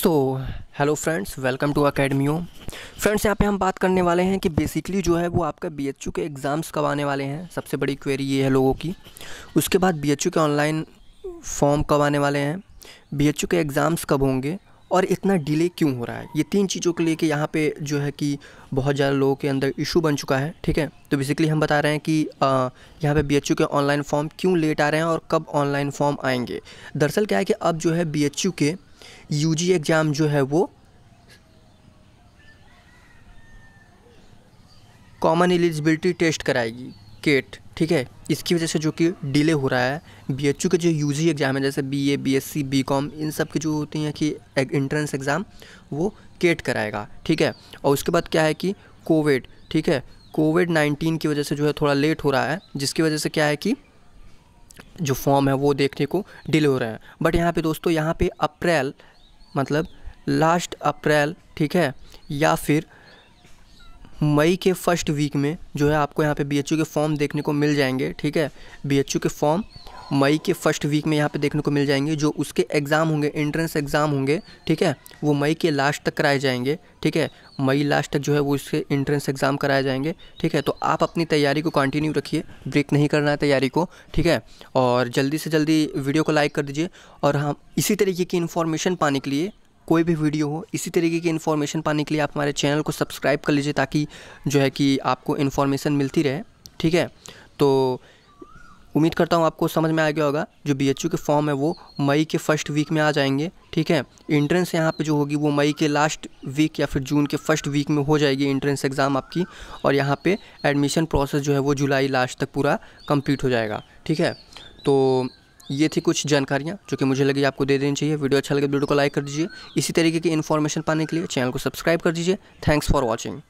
so hello friends welcome to academy अकेडमियो friends यहाँ पे हम बात करने वाले हैं कि बेसिकली जो है वो आपका बी के एग्ज़ाम्स कब आने वाले हैं सबसे बड़ी क्वेरी ये है लोगों की उसके बाद बी के ऑनलाइन फॉर्म कब आने वाले हैं बी के एग्ज़ाम्स कब होंगे और इतना डिले क्यों हो रहा है ये तीन चीज़ों के लिए कि यहाँ पे जो है कि बहुत ज़्यादा लोगों के अंदर इशू बन चुका है ठीक है तो बेसिकली हम बता रहे हैं कि यहाँ पे बी के ऑनलाइन फॉर्म क्यों लेट आ रहे हैं और कब ऑनलाइन फॉर्म आएंगे दरअसल क्या है कि अब जो है बी के यूजी एग्ज़ाम जो है वो कॉमन एलिजिबिलिटी टेस्ट कराएगी केट ठीक है इसकी वजह से जो कि डिले हो रहा है बी के जो यू जी एग्ज़ाम है जैसे B A B S C B com इन सब के जो होते हैं कि एंट्रेंस एग्ज़ाम वो केट कराएगा ठीक है और उसके बाद क्या है कि कोविड ठीक है कोविड नाइन्टीन की वजह से जो है थोड़ा लेट हो रहा है जिसकी वजह से क्या है कि जो फॉर्म है वो देखने को डिले हो रहा है बट यहाँ पे दोस्तों यहाँ पे अप्रैल मतलब लास्ट अप्रैल ठीक है या फिर मई के फर्स्ट वीक में जो है आपको यहाँ पे बी के फॉर्म देखने को मिल जाएंगे ठीक है बी के फॉर्म मई के फर्स्ट वीक में यहाँ पे देखने को मिल जाएंगे जो उसके एग्ज़ाम होंगे एंट्रेंस एग्ज़ाम होंगे ठीक है वो मई के लास्ट तक कराए जाएंगे ठीक है मई लास्ट तक जो है वो इसके एंट्रेंस एग्ज़ाम कराए जाएंगे ठीक है तो आप अपनी तैयारी को कंटिन्यू रखिए ब्रेक नहीं करना है तैयारी को ठीक है और जल्दी से जल्दी वीडियो को लाइक कर दीजिए और हम इसी तरीके की इन्फॉर्मेशन पाने के लिए कोई भी वीडियो हो इसी तरीके की इन्फॉर्मेशन पाने के लिए आप हमारे चैनल को सब्सक्राइब कर लीजिए ताकि जो है कि आपको इन्फॉर्मेशन मिलती रहे ठीक है तो उम्मीद करता हूँ आपको समझ में आ गया होगा जो बी के फॉर्म है वो मई के फर्स्ट वीक में आ जाएंगे ठीक है इंट्रेंस यहाँ पे जो होगी वो मई के लास्ट वीक या फिर जून के फर्स्ट वीक में हो जाएगी इंट्रेंस एग्ज़ाम आपकी और यहाँ पे एडमिशन प्रोसेस जो है वो जुलाई लास्ट तक पूरा कंप्लीट हो जाएगा ठीक है तो ये थी कुछ जानकारियाँ जो कि मुझे लगी आपको दे देनी चाहिए वीडियो अच्छा लगे तो वीडियो को लाइक कर दीजिए इसी तरीके की इन्फॉर्मेशन पाने के लिए चैनल को सब्सक्राइब कर दीजिए थैंक्स फॉर वॉचिंग